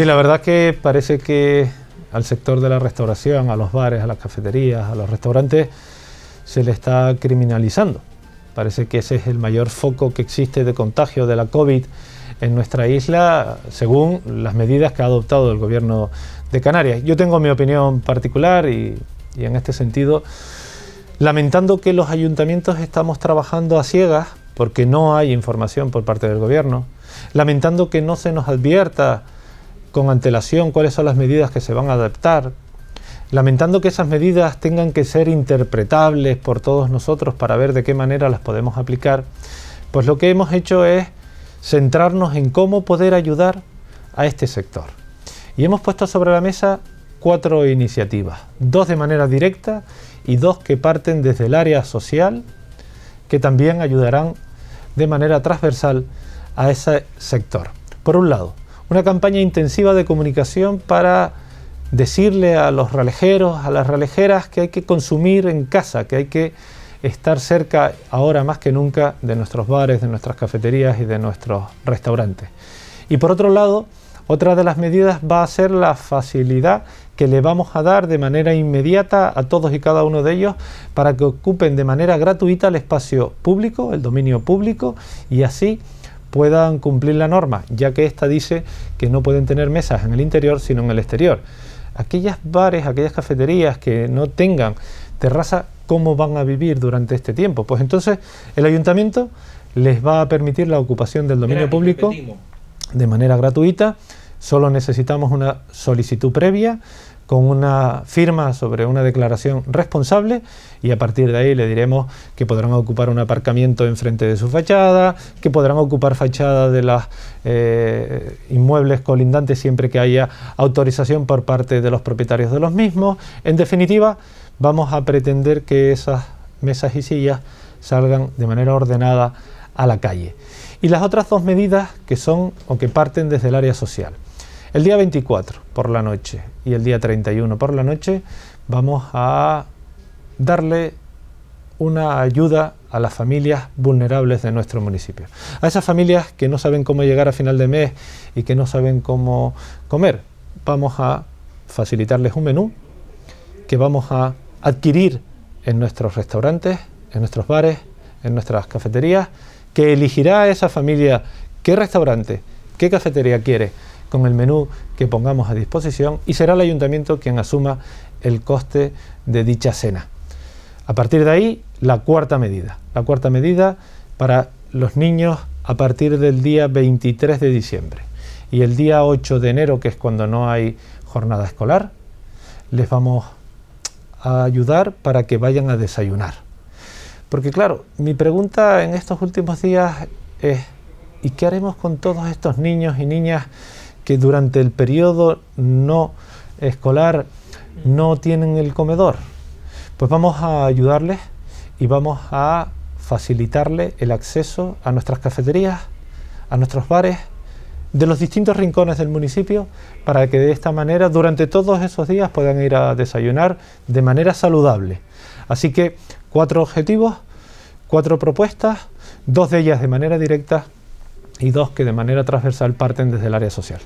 Sí, la verdad que parece que al sector de la restauración, a los bares, a las cafeterías, a los restaurantes, se le está criminalizando. Parece que ese es el mayor foco que existe de contagio de la COVID en nuestra isla, según las medidas que ha adoptado el gobierno de Canarias. Yo tengo mi opinión particular y, y en este sentido, lamentando que los ayuntamientos estamos trabajando a ciegas porque no hay información por parte del gobierno, lamentando que no se nos advierta con antelación cuáles son las medidas que se van a adaptar, lamentando que esas medidas tengan que ser interpretables por todos nosotros para ver de qué manera las podemos aplicar, pues lo que hemos hecho es centrarnos en cómo poder ayudar a este sector. Y hemos puesto sobre la mesa cuatro iniciativas, dos de manera directa y dos que parten desde el área social, que también ayudarán de manera transversal a ese sector. Por un lado, una campaña intensiva de comunicación para decirle a los ralejeros, a las ralejeras que hay que consumir en casa, que hay que estar cerca ahora más que nunca de nuestros bares, de nuestras cafeterías y de nuestros restaurantes. Y por otro lado, otra de las medidas va a ser la facilidad que le vamos a dar de manera inmediata a todos y cada uno de ellos para que ocupen de manera gratuita el espacio público, el dominio público y así puedan cumplir la norma, ya que esta dice que no pueden tener mesas en el interior sino en el exterior. Aquellas bares, aquellas cafeterías que no tengan terraza, ¿cómo van a vivir durante este tiempo? Pues entonces el ayuntamiento les va a permitir la ocupación del dominio público de manera gratuita Solo necesitamos una solicitud previa con una firma sobre una declaración responsable y a partir de ahí le diremos que podrán ocupar un aparcamiento enfrente de su fachada, que podrán ocupar fachada de los eh, inmuebles colindantes siempre que haya autorización por parte de los propietarios de los mismos. En definitiva, vamos a pretender que esas mesas y sillas salgan de manera ordenada a la calle. Y las otras dos medidas que son o que parten desde el área social. El día 24 por la noche y el día 31 por la noche vamos a darle una ayuda a las familias vulnerables de nuestro municipio. A esas familias que no saben cómo llegar a final de mes y que no saben cómo comer, vamos a facilitarles un menú que vamos a adquirir en nuestros restaurantes, en nuestros bares, en nuestras cafeterías, que elegirá a esa familia qué restaurante, qué cafetería quiere con el menú que pongamos a disposición y será el ayuntamiento quien asuma el coste de dicha cena. A partir de ahí, la cuarta medida. La cuarta medida para los niños a partir del día 23 de diciembre. Y el día 8 de enero, que es cuando no hay jornada escolar, les vamos a ayudar para que vayan a desayunar. Porque claro, mi pregunta en estos últimos días es, ¿y qué haremos con todos estos niños y niñas que durante el periodo no escolar no tienen el comedor? Pues vamos a ayudarles y vamos a facilitarles el acceso a nuestras cafeterías, a nuestros bares, de los distintos rincones del municipio, para que de esta manera durante todos esos días puedan ir a desayunar de manera saludable. Así que cuatro objetivos, cuatro propuestas, dos de ellas de manera directa y dos que de manera transversal parten desde el área social.